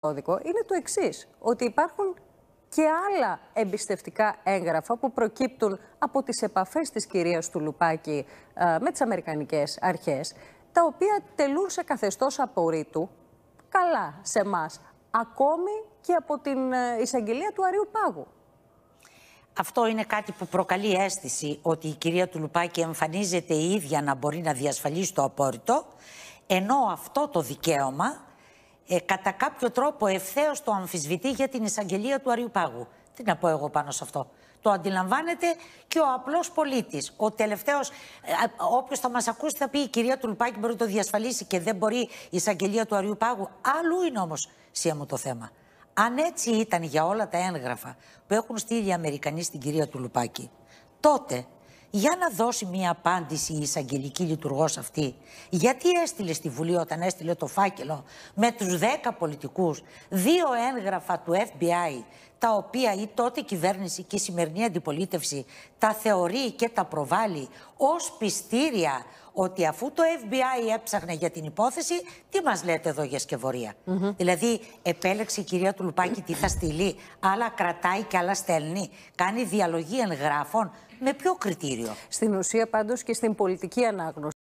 κώδικο είναι το εξής, ότι υπάρχουν και άλλα εμπιστευτικά έγγραφα που προκύπτουν από τις επαφές της κυρίας του Λουπάκη ε, με τις Αμερικανικές αρχές, τα οποία τελούν σε καθεστώς απορρίτου, καλά σε μας, ακόμη και από την ε, εισαγγελία του Αριού Πάγου. Αυτό είναι κάτι που προκαλεί αίσθηση ότι η κυρία του Λουπάκη εμφανίζεται η ίδια να μπορεί να διασφαλίσει το απόρριτο, ενώ αυτό το δικαίωμα ε, κατά κάποιο τρόπο ευθέως το αμφισβητεί για την εισαγγελία του Αριού Τι να πω εγώ πάνω σε αυτό. Το αντιλαμβάνεται και ο απλός πολίτης. Ο τελευταίος, ε, όποιος θα μας ακούσει θα πει η κυρία Τουλπάκη μπορεί να το διασφαλίσει και δεν μπορεί η εισαγγελία του Αριού Πάγου. Άλλου είναι όμως σία το θέμα. Αν έτσι ήταν για όλα τα έγγραφα που έχουν στείλει οι Αμερικανοί στην κυρία Τουλουπάκη, τότε για να δώσει μια απάντηση η εισαγγελική λειτουργός αυτή. Γιατί έστειλε στη Βουλή όταν έστειλε το φάκελο με τους 10 πολιτικούς δύο έγγραφα του FBI τα οποία η τότε κυβέρνηση και η σημερινή αντιπολίτευση τα θεωρεί και τα προβάλλει ως πιστήρια ότι αφού το FBI έψαχνε για την υπόθεση, τι μας λέτε εδώ για σκευωρία. Δηλαδή, επέλεξε η κυρία Τουλουπάκη τι θα στείλει, άλλα κρατάει και άλλα στέλνει, κάνει διαλογή εγγράφων. Με ποιο κριτήριο. Στην ουσία πάντως και στην πολιτική ανάγνωση.